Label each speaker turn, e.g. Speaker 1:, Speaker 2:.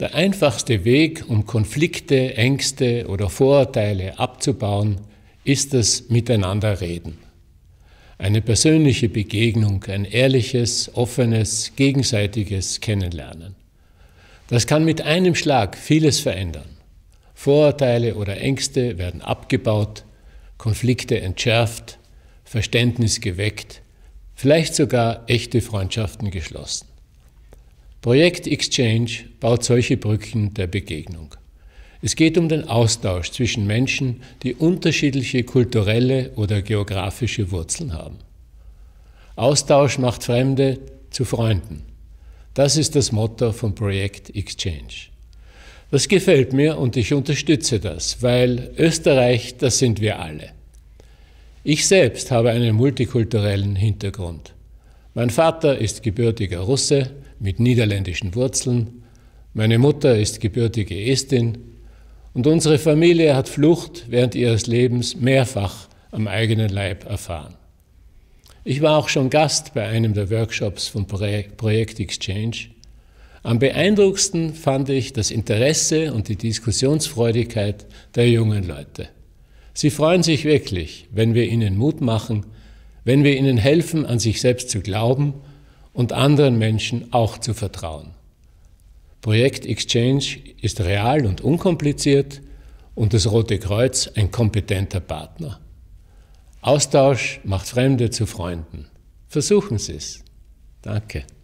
Speaker 1: Der einfachste Weg, um Konflikte, Ängste oder
Speaker 2: Vorurteile abzubauen, ist das Miteinanderreden. Eine persönliche Begegnung, ein ehrliches, offenes, gegenseitiges Kennenlernen. Das kann mit einem Schlag vieles verändern. Vorurteile oder Ängste werden abgebaut, Konflikte entschärft, Verständnis geweckt, vielleicht sogar echte Freundschaften geschlossen. Projekt Exchange baut solche Brücken der Begegnung. Es geht um den Austausch zwischen Menschen, die unterschiedliche kulturelle oder geografische Wurzeln haben. Austausch macht Fremde zu Freunden. Das ist das Motto von Projekt Exchange. Das gefällt mir und ich unterstütze das, weil Österreich, das sind wir alle. Ich selbst habe einen multikulturellen Hintergrund. Mein Vater ist gebürtiger Russe mit niederländischen Wurzeln, meine Mutter ist gebürtige Estin und unsere Familie hat Flucht während ihres Lebens mehrfach am eigenen Leib erfahren. Ich war auch schon Gast bei einem der Workshops von Projekt Exchange. Am beeindruckendsten fand ich das Interesse und die Diskussionsfreudigkeit der jungen Leute. Sie freuen sich wirklich, wenn wir ihnen Mut machen, wenn wir ihnen helfen, an sich selbst zu glauben und anderen Menschen auch zu vertrauen. Projekt Exchange ist real und unkompliziert und das Rote Kreuz ein kompetenter Partner. Austausch macht Fremde zu
Speaker 1: Freunden. Versuchen Sie es. Danke.